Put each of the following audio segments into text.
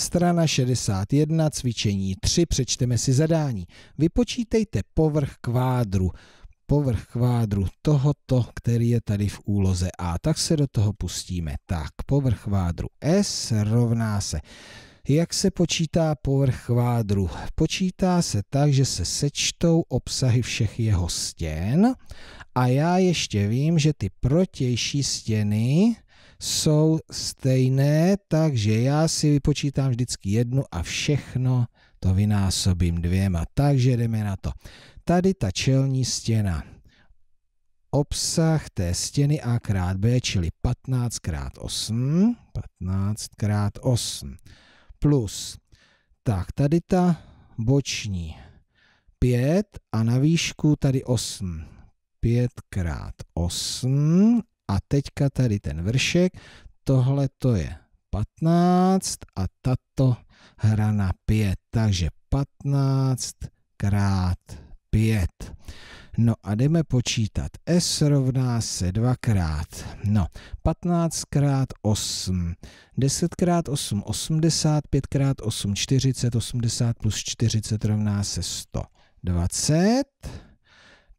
Strana 61, cvičení 3, přečteme si zadání. Vypočítejte povrch kvádru povrch kvádru tohoto, který je tady v úloze A. Tak se do toho pustíme. Tak, povrch kvádru S rovná se. Jak se počítá povrch kvádru? Počítá se tak, že se sečtou obsahy všech jeho stěn a já ještě vím, že ty protější stěny jsou stejné, takže já si vypočítám vždycky jednu a všechno to vynásobím dvěma. Takže jdeme na to. Tady ta čelní stěna. Obsah té stěny a krát b, čili 15 krát 8, 15 krát 8 plus. Tak, tady ta boční 5 a na výšku tady 8. 5 krát 8 a teďka tady ten vršek, tohle to je 15 a tato hra na 5. Takže 15 krát 5. No a jdeme počítat. S rovná se 2 no, krát, No, 15 krát 8. 10 krát 8, 85 krát 8, 40, 80 plus 40 rovná se 120.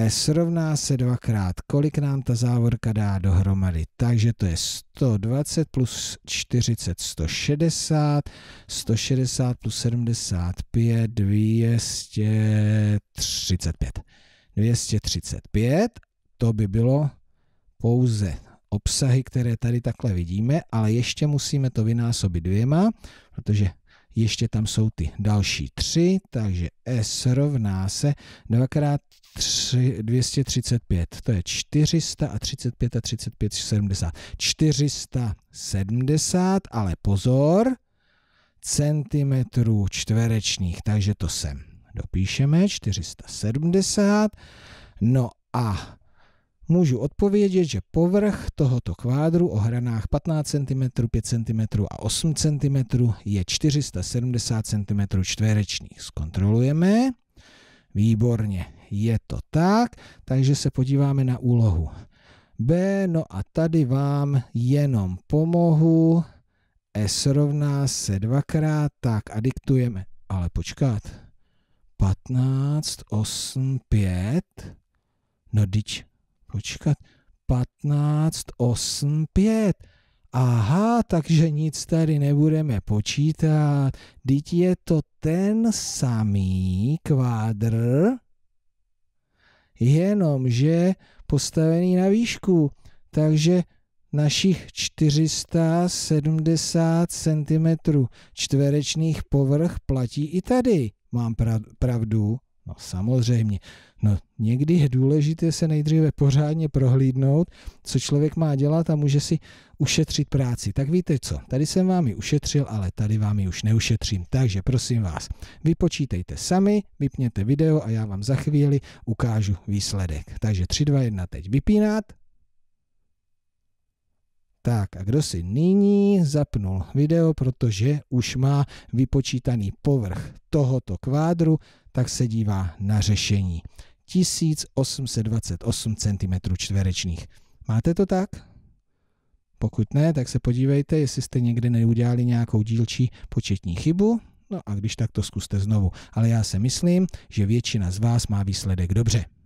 S rovná se dvakrát. Kolik nám ta závorka dá dohromady? Takže to je 120 plus 40, 160. 160 plus 75, 235. 235, to by bylo pouze obsahy, které tady takhle vidíme, ale ještě musíme to vynásobit dvěma, protože ještě tam jsou ty další tři, takže S rovná se 2 x 235, to je 400 a 35 a 35, 70. 470, ale pozor, centimetrů čtverečních, takže to sem dopíšeme, 470. No a můžu odpovědět, že povrch tohoto kvádru o hranách 15 cm, 5 cm a 8 cm je 470 cm čtverečných. Zkontrolujeme. Výborně, je to tak, takže se podíváme na úlohu B, no a tady vám jenom pomohu, S rovná se dvakrát, tak a diktujeme, ale počkat, 15, 8, 5, no dič Počkat, 15, 8, 5. Aha, takže nic tady nebudeme počítat. Teď je to ten samý kvádr, jenomže postavený na výšku. Takže našich 470 cm čtverečných povrch platí i tady. Mám pravdu? No samozřejmě. No někdy je důležité se nejdříve pořádně prohlídnout, co člověk má dělat a může si ušetřit práci. Tak víte co, tady jsem vám ji ušetřil, ale tady vám ji už neušetřím. Takže prosím vás, vypočítejte sami, vypněte video a já vám za chvíli ukážu výsledek. Takže 3, 2, 1, teď vypínat. Tak a kdo si nyní zapnul video, protože už má vypočítaný povrch tohoto kvádru, tak se dívá na řešení. 1828 cm čtverečných. Máte to tak? Pokud ne, tak se podívejte, jestli jste někdy neudělali nějakou dílčí početní chybu. No a když tak to zkuste znovu. Ale já se myslím, že většina z vás má výsledek dobře.